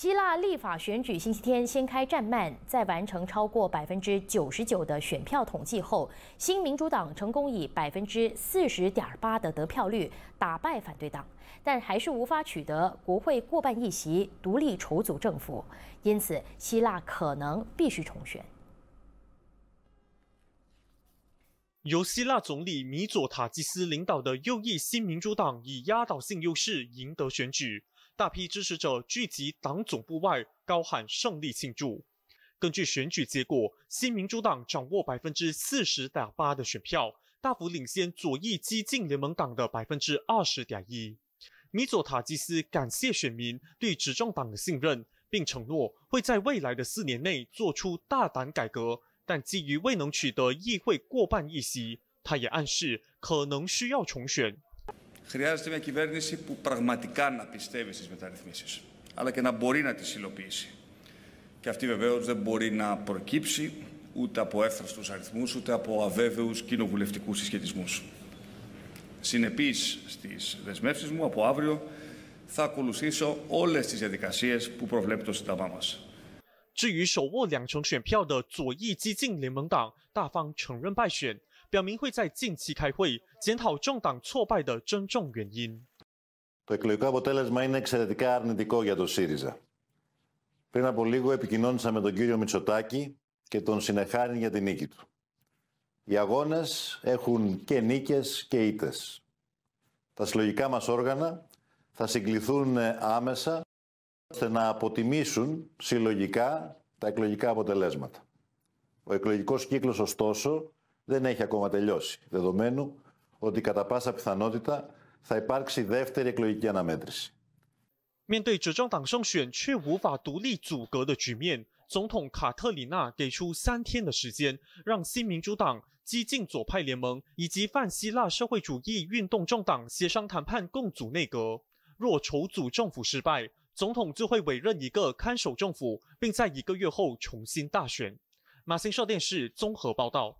希腊立法选举星期天先开战慢，在完成超过百分之九十九的选票统计后，新民主党成功以百分之四十点八的得票率打败反对党，但还是无法取得国会过半议席，独立筹组政府，因此希腊可能必须重选。由希腊总理米佐塔基斯领导的右翼新民主党以压倒性优势赢得选举。大批支持者聚集党总部外，高喊胜利庆祝。根据选举结果，新民主党掌握百分之四十点八的选票，大幅领先左翼激进联盟党的百分之二十点一。米佐塔基斯感谢选民对执政党的信任，并承诺会在未来的四年内做出大胆改革。但基于未能取得议会过半议席，他也暗示可能需要重选。Χρειάζεται μια κυβέρνηση που πραγματικά να πιστεύει στις μεταρρυθμίσεις, αλλά και να μπορεί να τις υλοποιήσει. Και αυτή βεβαίως δεν μπορεί να προκύψει ούτε από εύθραστους αριθμούς, ούτε από αβέβαιους κοινοβουλευτικούς συσχετισμούς. Συνεπής στις δεσμεύσεις μου, από αύριο θα ακολουθήσω όλες τις διαδικασίες που προβλέπει το Σύνταγμά μας. 至于手握两成选票的左翼激进联盟党，大方承认败选，表明会在近期开会检讨政党挫败的真正原因。Το εκλογικό αποτέλεσμα είναι εξαιρετικά αρνητικό για το ΣΥΡΙΖΑ. Πριν από λίγο επικοινώνησα με τον κύριο Μητσοτάκη και τον συνεχάρη για την νίκη του. Οι αγώνες έχουν και νίκες και ήττες. Τα συλλογικά μας όργανα θα συγκληθούν άμεσα ώστε να αποτιμήσουν συλλογικά τα εκλογικά αποτελέσματα. Ο εκλογικός κύκλος, ωστόσο, 面对执政党胜选却无法独立阻隔的局面，总统卡特里娜给出三天的时间，让新民主党、激进左派联盟以及泛希腊社会主义运动政党协商谈判共组内阁。若筹组政府失败，总统就会委任一个看守政府，并在一个月后重新大选。马新社电视综合报道。